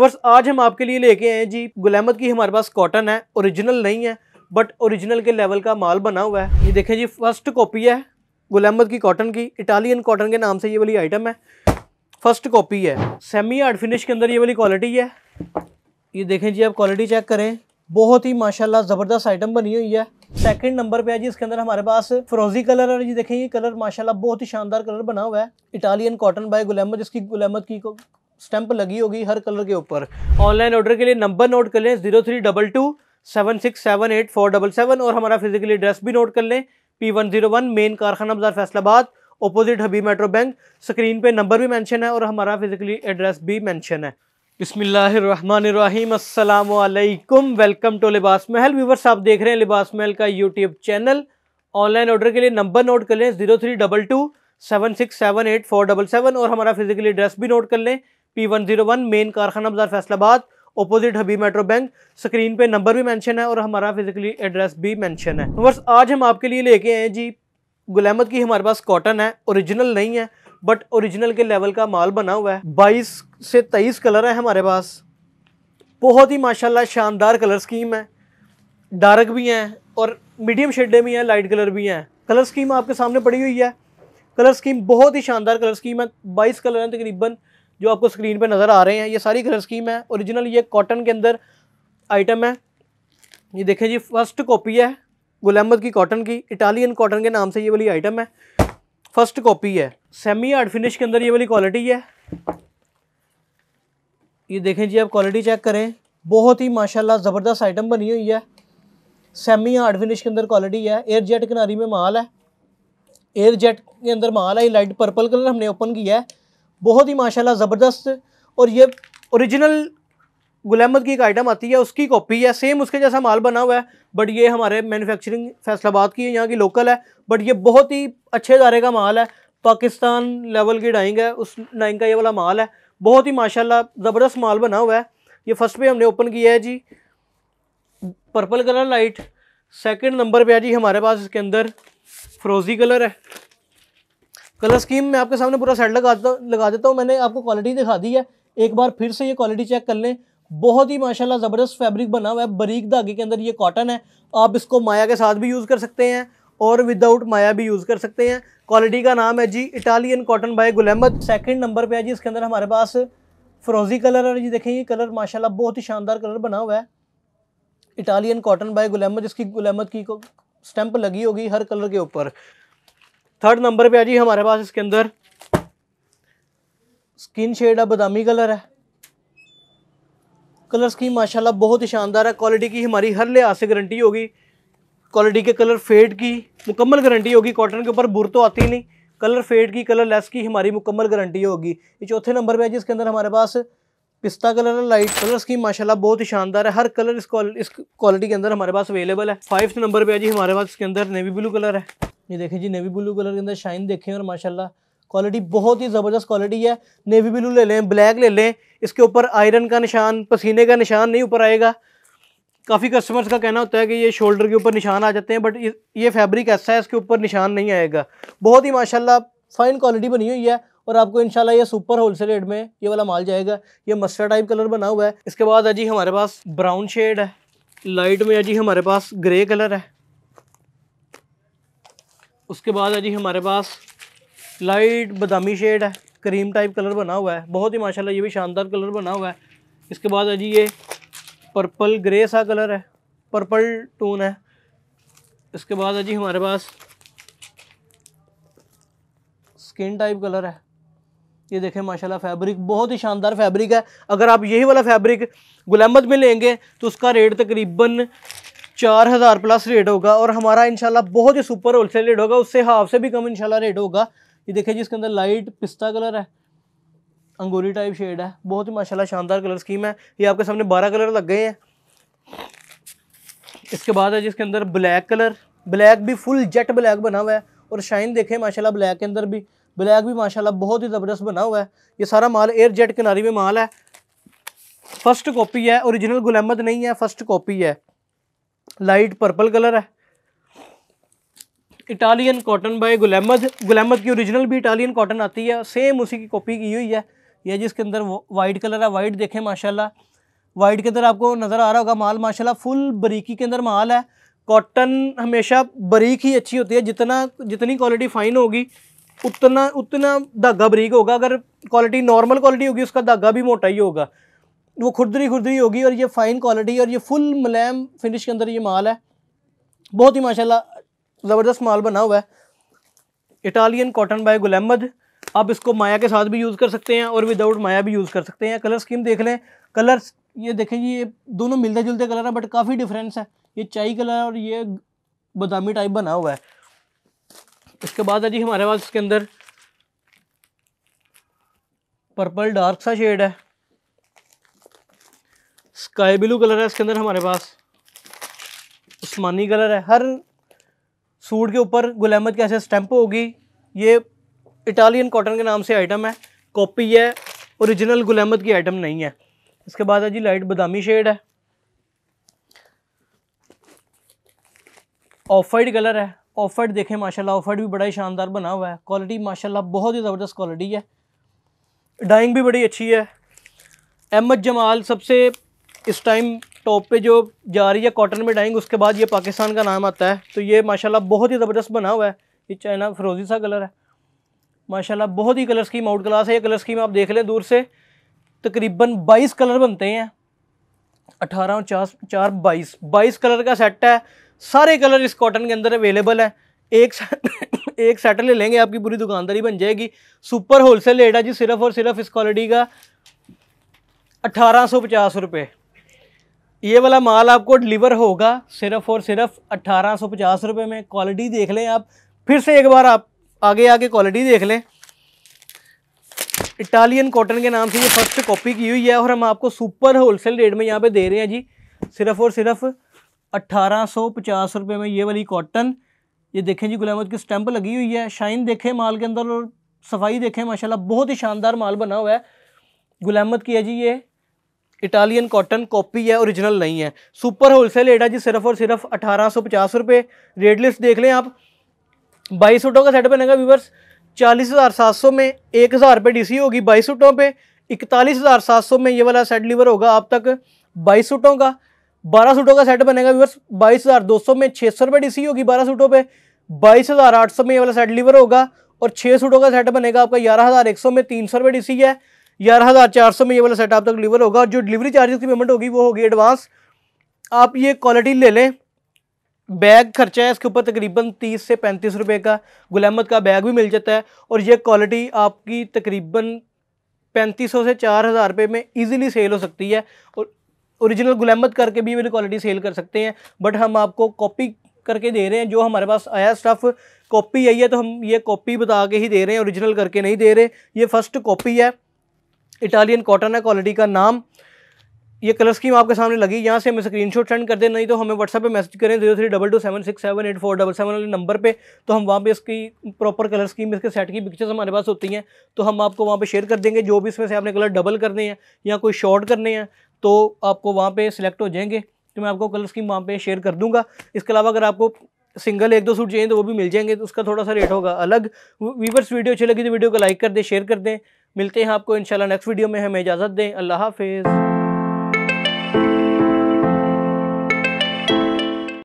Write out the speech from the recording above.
verse आज हम आपके लिए लेके आए हैं जी गुलामत की हमारे पास कॉटन है ओरिजिनल नहीं है बट ओरिजिनल के लेवल का माल बना हुआ है ये देखें जी फर्स्ट कॉपी है गुलामत की कॉटन की इटालियन कॉटन के नाम से ये वाली आइटम है फर्स्ट कॉपी है सेमी आर्ट फिनिश के अंदर ये वाली क्वालिटी है ये देखें जी आप क्वालिटी चेक करें बहुत ही माशाल्लाह ज़बरदस्त आइटम बनी हुई है सेकंड नंबर पे है जी इसके अंदर हमारे पास फ्रोजी कलर है जी देखें ये कलर माशाल्लाह बहुत ही शानदार कलर बना हुआ है इटालियन कॉटन बाय गुलामत जिसकी गुलामत की स्टैंप लगी होगी हर कलर के ऊपर ऑनलाइन ऑर्डर के लिए नंबर नोट कर लें zero three double two seven six seven eight four double seven और हमारा फिजिकली एड्रेस भी नोट कर लें P one zero one main Karkhana Bazaar Faisalabad opposite Habib Metro Bank screen पे नंबर भी मेंशन है और हमारा फिजिकली एड्रेस भी मेंशन है बिसमीम वेलकम टू लिबास महल व्यूवर्स आप देख रहे हैं लिबास महल का यूट्यूब चैनल ऑनलाइन ऑर्डर के लिए नंबर नोट कर लें zero three double two seven six seven eight four double seven और हमारा फिजिकली एड्रेस भी नोट कर लें P one zero one main Karkhana Bazaar Faisalabad opposite Habib Metro Bank screen पे नंबर भी मेंशन है और हमारा फिजिकली एड्रेस भी मेंशन है वर्ष आज हम आपके लिए लेके आए हैं जी गुलामत की हमारे पास कॉटन है ओरिजिनल नहीं है बट ओरिजिनल के लेवल का माल बना हुआ है बाईस से तेईस कलर है हमारे पास बहुत ही माशाला शानदार कलर स्कीम है डार्क भी हैं और मीडियम शेडें भी हैं लाइट कलर भी हैं कलर स्कीम आपके सामने पड़ी हुई है कलर स्कीम बहुत ही शानदार कलर स्कीम है बाईस कलर हैं तकरीबन तो जो आपको स्क्रीन पे नज़र आ रहे हैं ये सारी कलर स्कीम है ओरिजिनल ये कॉटन के अंदर आइटम है ये देखें जी फर्स्ट कॉपी है गुल की कॉटन की इटालियन कॉटन के नाम से ये वाली आइटम है फर्स्ट कॉपी है सेमी आर्ट फिनिश के अंदर ये वाली क्वालिटी है ये देखें जी आप क्वालिटी चेक करें बहुत ही माशाल्लाह ज़बरदस्त आइटम बनी हुई है सेमी हार्ड फिनिश के अंदर क्वालिटी है एयर जेट किनारी में माल है एयर जेट के अंदर माल है लाइट पर्पल कलर हमने ओपन किया है बहुत ही माशाल्लाह ज़बरदस्त और ये ओरिजिनल गुलामद की एक आइटम आती है उसकी कॉपी है सेम उसके जैसा माल बना हुआ है बट ये हमारे मैन्युफैक्चरिंग फैसलाबाद की है यहाँ की लोकल है बट ये बहुत ही अच्छे दायरे का माल है पाकिस्तान लेवल की डाइंग है उस डाइंग का ये वाला माल है बहुत ही माशाल्लाह ज़बरदस्त माल बना हुआ है ये फर्स्ट पे हमने ओपन किया है जी purple colour light second number पे है जी हमारे पास इसके अंदर फ्रोज़ी कलर है कलर स्कीम में आपके सामने पूरा सेट लगा लगा देता हूँ मैंने आपको क्वालिटी दिखा दी है एक बार फिर से ये क्वालिटी चेक कर लें बहुत ही माशाल्लाह ज़बरदस्त फैब्रिक बना हुआ है बरीक धागे के अंदर ये कॉटन है आप इसको माया के साथ भी यूज़ कर सकते हैं और विदाउट माया भी यूज़ कर सकते हैं क्वालिटी का नाम है जी Italian cotton by Gulahmed second number पे है जी इसके अंदर हमारे पास फ्रोजी कलर है जी देखें ये कलर माशाला बहुत ही शानदार कलर बना हुआ है इटालियन कॉटन बाय गुलहमद इसकी गुलहमद की स्टैंप लगी होगी हर कलर के ऊपर थर्ड नंबर पे आ जी हमारे पास इसके अंदर स्किन शेड है बादामी कलर है कलर स्कीम माशाल्लाह बहुत ही शानदार है क्वालिटी की हमारी हर लिहाज से गारंटी होगी क्वालिटी के कलर फेड की मुकम्मल गारंटी होगी कॉटन के ऊपर बुर तो आती ही नहीं कलर फेड की कलर लेस की हमारी मुकम्मल गारंटी होगी ये चौथे नंबर पर है इसके अंदर हमारे पास पिस्ता कलर है लाइट कलर स्कीम माशाल्लाह बहुत ही शानदार है हर कलर इस क्वालिटी के अंदर हमारे पास अवेलेबल है फाइव नंबर पे है जी हमारे पास इसके अंदर नेवी ब्लू कलर है ये देखें जी नेवी ब्लू कलर के अंदर शाइन देखें और माशाल्लाह क्वालिटी बहुत ही ज़बरदस्त क्वालिटी है नेवी ब्लू ले लें ब्लैक ले लें इसके ऊपर आयरन का निशान पसीने का निशान नहीं ऊपर आएगा काफ़ी कस्टमर्स का कहना होता है कि ये शोल्डर के ऊपर निशान आ जाते हैं बट ये फैब्रिक ऐसा है इसके ऊपर निशान नहीं आएगा बहुत ही माशाल्लाह फाइन क्वालिटी बनी हुई है और आपको इंशाल्लाह ये सुपर सेल रेट में ये वाला माल जाएगा ये मस्टर्ड टाइप कलर बना हुआ है इसके बाद अजी हमारे पास ब्राउन शेड है लाइट में अजी हमारे पास ग्रे कलर है उसके बाद है जी हमारे पास लाइट बदामी शेड है क्रीम टाइप कलर बना हुआ है बहुत ही माशाल्लाह ये भी शानदार कलर बना हुआ है इसके बाद है जी ये पर्पल ग्रे सा कलर है पर्पल टोन है इसके बाद है जी हमारे पास स्किन टाइप कलर है ये देखें माशाल्लाह फैब्रिक बहुत ही शानदार फैब्रिक है अगर आप यही वाला फैब्रिक गुलामत में लेंगे तो उसका रेट तकरीबन चार हज़ार प्लस रेट होगा और हमारा इनशाला बहुत ही सुपर होल रेट होगा उससे हाफ से भी कम इनशाला रेट होगा ये देखिए जिसके अंदर लाइट पिस्ता कलर है अंगूरी टाइप शेड है बहुत ही माशाल्लाह शानदार कलर स्कीम है ये आपके सामने बारह कलर लग गए हैं इसके बाद है जिसके अंदर ब्लैक कलर ब्लैक भी फुल जेट ब्लैक बना हुआ है और शाइन देखें माशाला ब्लैक के अंदर भी ब्लैक भी माशा बहुत ही ज़बरदस्त बना हुआ है ये सारा माल एयर जेट किनारी में माल है फर्स्ट कॉपी है औरिजिनल गुलामद नहीं है फर्स्ट कॉपी है लाइट पर्पल कलर है Italian cotton by Gulahmed Gulahmed की ओरिजिनल भी इटालियन कॉटन आती है सेम उसी की कॉपी की हुई है यह जिसके अंदर वाइट कलर है वाइट देखें माशाल्लाह वाइट के अंदर आपको नज़र आ रहा होगा माल माशाल्लाह फुल बरीकी के अंदर माल है कॉटन हमेशा बरीक ही अच्छी होती है जितना जितनी क्वालिटी फ़ाइन होगी उतना उतना धागा बरीक होगा अगर क्वालिटी नॉर्मल क्वालिटी होगी उसका धागा भी मोटा ही होगा वो खुरदरी खुरदरी होगी और ये फ़ाइन क्वालिटी और ये फुल मुलैम फिनिश के अंदर ये माल है बहुत ही माशाल्लाह ज़बरदस्त माल बना हुआ है इटालियन कॉटन बाय गुलमद आप इसको माया के साथ भी यूज़ कर सकते हैं और विदाउट माया भी यूज़ कर सकते हैं कलर स्कीम देख लें कलर्स ये देखें ये दोनों मिलते जुलते कलर हैं बट काफ़ी डिफरेंस है ये चाय कलर और ये बदामी टाइप बना हुआ है इसके बाद है जी हमारे पास इसके अंदर पर्पल डार्क सा शेड है स्काई ब्लू कलर है इसके अंदर हमारे पास उस्मानी कलर है हर सूट के ऊपर गुलामत की ऐसे स्टैंप होगी ये इटालियन कॉटन के नाम से आइटम है कॉपी है ओरिजिनल गुलामत की आइटम नहीं है इसके बाद है जी लाइट बदामी शेड है ऑफ वाइट कलर है ऑफ वाइट देखें माशाल्लाह ऑफ वाइट भी बड़ा ही शानदार बना हुआ है क्वालिटी माशाल्लाह बहुत ही ज़बरदस्त क्वालिटी है डाइंग भी बड़ी अच्छी है अहमद जमाल सबसे इस टाइम टॉप पे जो जा रही है कॉटन में डाइंग उसके बाद ये पाकिस्तान का नाम आता है तो ये माशाल्लाह बहुत ही ज़बरदस्त बना हुआ है ये चाइना फ्रोजी सा कलर है माशाल्लाह बहुत ही कलर स्कीम आउट क्लास है ये कलर स्कीम आप देख लें दूर से तकरीबन 22 कलर बनते हैं अठारह और चार चार बाईस बाईस कलर का सेट है सारे कलर इस कॉटन के अंदर अवेलेबल है एक सेट एक सेट ले लेंगे आपकी पूरी दुकानदारी बन जाएगी सुपर होलसेल रेट है जी सिर्फ और सिर्फ इस क्वालिटी का अठारह सौ पचास रुपये ये वाला माल आपको डिलीवर होगा सिर्फ और सिर्फ अट्ठारह सौ पचास रुपये में क्वालिटी देख लें आप फिर से एक बार आप आगे आगे क्वालिटी देख लें इटालियन कॉटन के नाम से ये फर्स्ट कॉपी की हुई है और हम आपको सुपर होलसेल रेट में यहाँ पे दे रहे हैं जी सिर्फ और सिर्फ अट्ठारह सौ पचास रुपये में ये वाली कॉटन ये देखें जी गुलामद की स्टैंप लगी हुई है शाइन देखें माल के अंदर और सफाई देखें माशाला बहुत ही शानदार माल बना हुआ है गुलामत की है जी ये इटालियन कॉटन कॉपी है ओरिजिनल नहीं है सुपर होलसेल रेट है जी सिर्फ और सिर्फ अठारह सौ पचास रुपये रेट लिस्ट देख लें आप बाईस सूटों का सेट बनेगा व्यूवर्स चालीस हज़ार सात सौ में एक हज़ार रुपये डी होगी बाईस सूटों पे इकतालीस हज़ार सात सौ में ये वाला सेट डिलीवर होगा आप तक बाईस सूटों का बारह सूटों का सेट बनेगा व्यूवर्स बाईस हज़ार दो सौ में छः सौ रुपये डी होगी बारह सूटों पे बाईस हज़ार आठ सौ में ये वाला सेट डिलीवर होगा और छः सूटों का सेट बनेगा आपका ग्यारह हज़ार एक सौ में तीन सौ रुपये डी है ग्यारह हज़ार चार सौ में ये वाला सेट आप तक डिलीवर होगा और जो डिलीवरी चार्जेस की पेमेंट होगी वो होगी एडवांस आप ये क्वालिटी ले लें बैग खर्चा है इसके ऊपर तकरीबन तीस से पैंतीस रुपए का गुलामत का बैग भी मिल जाता है और ये क्वालिटी आपकी तकरीबन पैंतीस सौ से चार हज़ार रुपये में इजीली सेल हो सकती है और ओरिजिनल गुलामत करके भी मेरी क्वालिटी सेल कर सकते हैं बट हम आपको कॉपी करके दे रहे हैं जो हमारे पास आया स्टफ़ कॉपी आई है तो हम ये कॉपी बता के ही दे रहे हैं ओरिजिनल करके नहीं दे रहे ये फर्स्ट कॉपी है इटालियन कॉटन है क्वालिटी का नाम ये कलर स्कीम आपके सामने लगी यहाँ से हमें स्क्रीन शॉट सेंड कर दें नहीं तो हमें व्हाट्सएप पे मैसेज करें zero three double two seven six seven eight four double seven वाले नंबर पे तो हम वहाँ पे इसकी प्रॉपर कलर स्कीम इसके सेट की पिक्चर्स हमारे पास होती हैं तो हम आपको वहाँ पे शेयर कर देंगे जो भी इसमें से आपने कलर डबल करने हैं या कोई शॉर्ट करने हैं तो आपको वहाँ पर सिलेक्ट हो जाएंगे तो मैं आपको कलर स्कीम वहाँ पर शेयर कर दूँगा इसके अलावा अगर आपको सिंगल एक दो सूट चाहिए तो वो भी मिल जाएंगे तो उसका थोड़ा सा रेट होगा अलग वीवर्स वीडियो अच्छी लगी तो वीडियो को लाइक कर दें शेयर कर दें मिलते हैं आपको इंशाल्लाह नेक्स्ट वीडियो में हमें इजाज़त दें अल्लाह हाफिज़